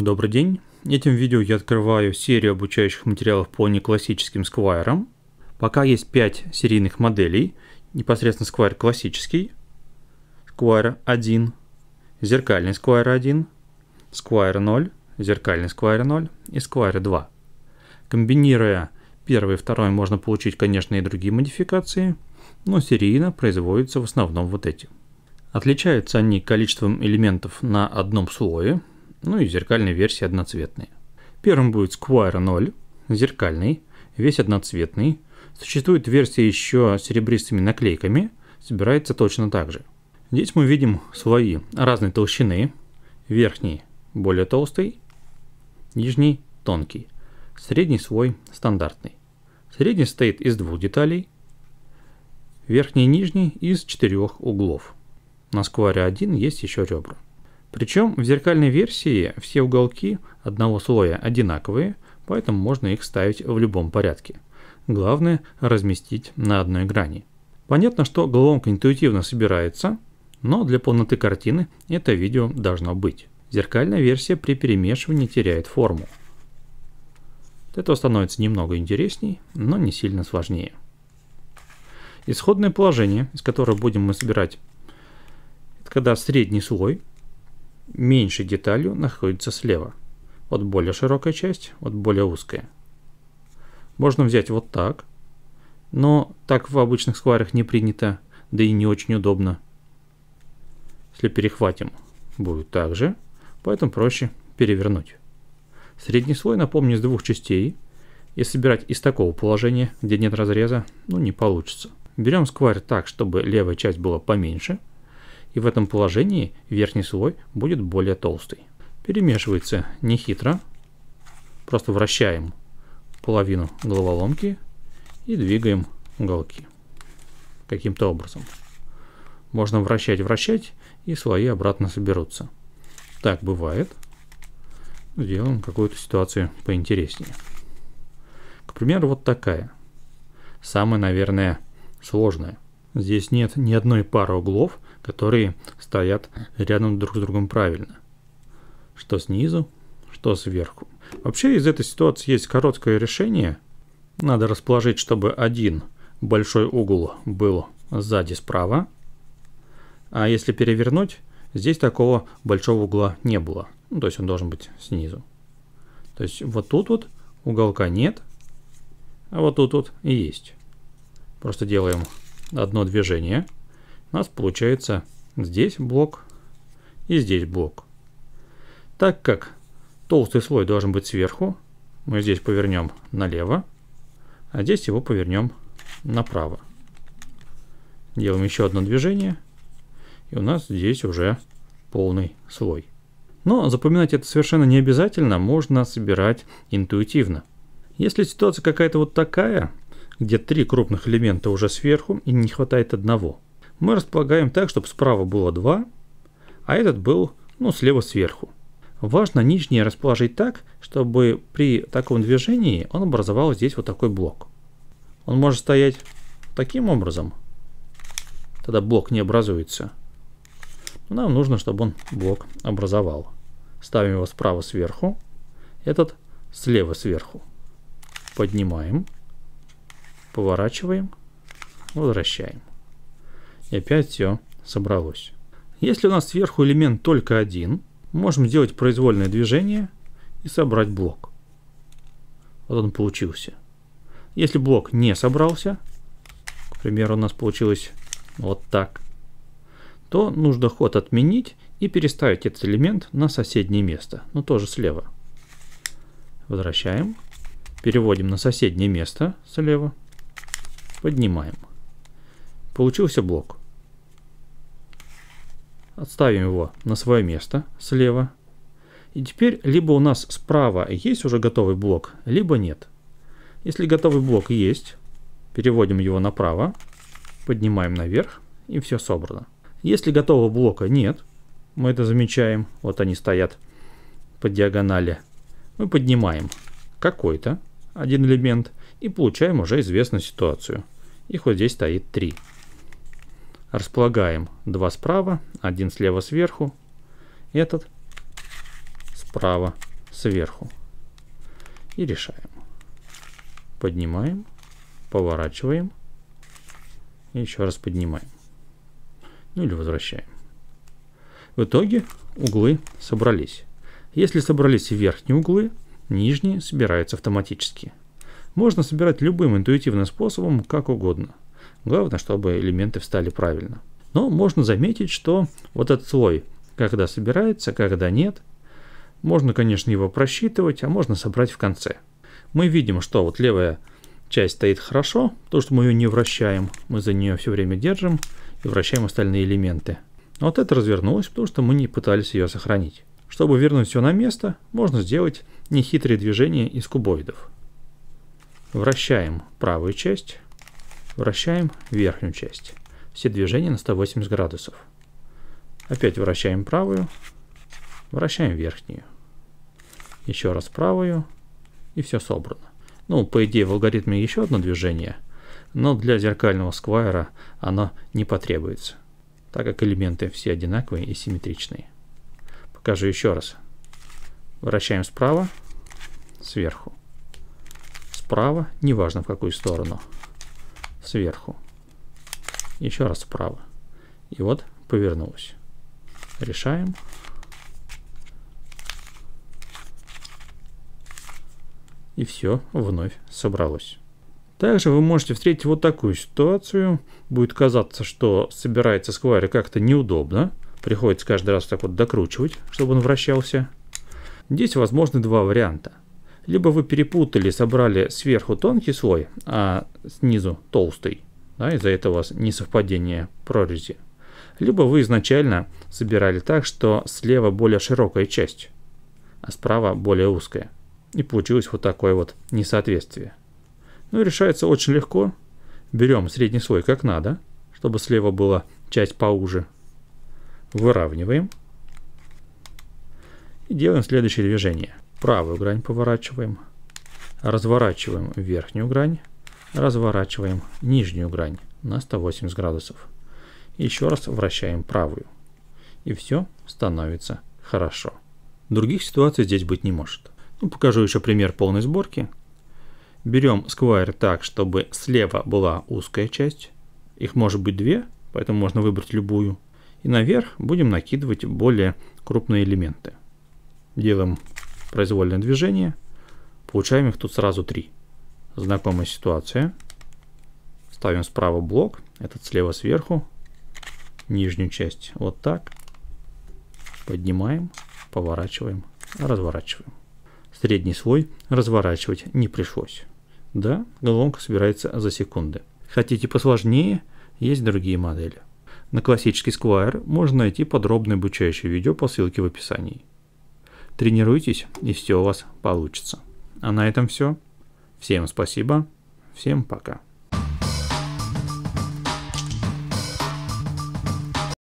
Добрый день! Этим видео я открываю серию обучающих материалов по неклассическим Squire. Пока есть 5 серийных моделей. Непосредственно Squire классический, Squire 1, зеркальный Squire 1, Squire 0, зеркальный Squire 0 и Squire 2. Комбинируя первый и второй, можно получить, конечно, и другие модификации, но серийно производятся в основном вот эти. Отличаются они количеством элементов на одном слое – ну и зеркальные версии одноцветные. Первым будет Squire 0, зеркальный, весь одноцветный. Существует версия еще с серебристыми наклейками, собирается точно так же. Здесь мы видим слои разной толщины. Верхний более толстый, нижний тонкий. Средний слой стандартный. Средний состоит из двух деталей, верхний и нижний из четырех углов. На скваре 1 есть еще ребра. Причем в зеркальной версии все уголки одного слоя одинаковые, поэтому можно их ставить в любом порядке. Главное разместить на одной грани. Понятно, что головка интуитивно собирается, но для полноты картины это видео должно быть. Зеркальная версия при перемешивании теряет форму. От этого становится немного интересней, но не сильно сложнее. Исходное положение, из которого будем мы собирать, это когда средний слой меньшей деталью находится слева. Вот более широкая часть, вот более узкая. Можно взять вот так, но так в обычных скварах не принято, да и не очень удобно. Если перехватим, будет так же, поэтому проще перевернуть. Средний слой, напомню, из двух частей, и собирать из такого положения, где нет разреза, ну не получится. Берем скварь так, чтобы левая часть была поменьше, и в этом положении верхний слой будет более толстый. Перемешивается нехитро, просто вращаем половину головоломки и двигаем уголки каким-то образом. Можно вращать, вращать, и слои обратно соберутся. Так бывает. Сделаем какую-то ситуацию поинтереснее. К примеру, вот такая. Самая, наверное, сложная. Здесь нет ни одной пары углов, которые стоят рядом друг с другом правильно. Что снизу, что сверху. Вообще из этой ситуации есть короткое решение. Надо расположить, чтобы один большой угол был сзади справа. А если перевернуть, здесь такого большого угла не было. Ну, то есть он должен быть снизу. То есть вот тут вот уголка нет, а вот тут вот и есть. Просто делаем одно движение – у нас получается здесь блок и здесь блок. Так как толстый слой должен быть сверху, мы здесь повернем налево, а здесь его повернем направо. Делаем еще одно движение, и у нас здесь уже полный слой. Но запоминать это совершенно не обязательно, можно собирать интуитивно. Если ситуация какая-то вот такая, где три крупных элемента уже сверху и не хватает одного – мы располагаем так, чтобы справа было 2, а этот был ну, слева сверху. Важно нижнее расположить так, чтобы при таком движении он образовал здесь вот такой блок. Он может стоять таким образом, тогда блок не образуется. Но нам нужно, чтобы он блок образовал. Ставим его справа сверху, этот слева сверху. Поднимаем, поворачиваем, возвращаем. И опять все собралось. Если у нас сверху элемент только один, можем сделать произвольное движение и собрать блок. Вот он получился. Если блок не собрался, к примеру, у нас получилось вот так, то нужно ход отменить и переставить этот элемент на соседнее место, но тоже слева. Возвращаем, переводим на соседнее место слева, поднимаем. Получился блок. Отставим его на свое место слева. И теперь либо у нас справа есть уже готовый блок, либо нет. Если готовый блок есть, переводим его направо, поднимаем наверх, и все собрано. Если готового блока нет, мы это замечаем, вот они стоят по диагонали, мы поднимаем какой-то один элемент и получаем уже известную ситуацию. Их вот здесь стоит 3 располагаем два справа, один слева сверху, этот справа сверху. И решаем. Поднимаем, поворачиваем, и еще раз поднимаем. Ну или возвращаем. В итоге углы собрались. Если собрались верхние углы, нижние собираются автоматически. Можно собирать любым интуитивным способом, как угодно – Главное, чтобы элементы встали правильно. Но можно заметить, что вот этот слой, когда собирается, когда нет, можно, конечно, его просчитывать, а можно собрать в конце. Мы видим, что вот левая часть стоит хорошо, то, что мы ее не вращаем, мы за нее все время держим и вращаем остальные элементы. Но вот это развернулось, потому что мы не пытались ее сохранить. Чтобы вернуть все на место, можно сделать нехитрые движения из кубоидов. Вращаем правую часть, Вращаем верхнюю часть. Все движения на 180 градусов. Опять вращаем правую, вращаем верхнюю. Еще раз правую, и все собрано. Ну, по идее, в алгоритме еще одно движение, но для зеркального сквайра оно не потребуется, так как элементы все одинаковые и симметричные. Покажу еще раз. Вращаем справа, сверху. Справа, неважно в какую сторону сверху. Еще раз вправо. И вот повернулось. Решаем. И все вновь собралось. Также вы можете встретить вот такую ситуацию. Будет казаться, что собирается сквайр как-то неудобно. Приходится каждый раз так вот докручивать, чтобы он вращался. Здесь возможны два варианта либо вы перепутали, собрали сверху тонкий слой, а снизу толстый, да, из-за этого несовпадение прорези. Либо вы изначально собирали так, что слева более широкая часть, а справа более узкая. И получилось вот такое вот несоответствие. Ну и решается очень легко. Берем средний слой как надо, чтобы слева была часть поуже. Выравниваем. И делаем следующее движение – правую грань поворачиваем, разворачиваем верхнюю грань, разворачиваем нижнюю грань на 180 градусов. Еще раз вращаем правую. И все становится хорошо. Других ситуаций здесь быть не может. Ну, покажу еще пример полной сборки. Берем Square так, чтобы слева была узкая часть. Их может быть две, поэтому можно выбрать любую. И наверх будем накидывать более крупные элементы. Делаем произвольное движение. Получаем их тут сразу три. Знакомая ситуация. Ставим справа блок, этот слева сверху. Нижнюю часть вот так. Поднимаем, поворачиваем, разворачиваем. Средний слой разворачивать не пришлось. Да, головка собирается за секунды. Хотите посложнее? Есть другие модели. На классический Squire можно найти подробное обучающее видео по ссылке в описании. Тренируйтесь, и все у вас получится. А на этом все. Всем спасибо. Всем пока.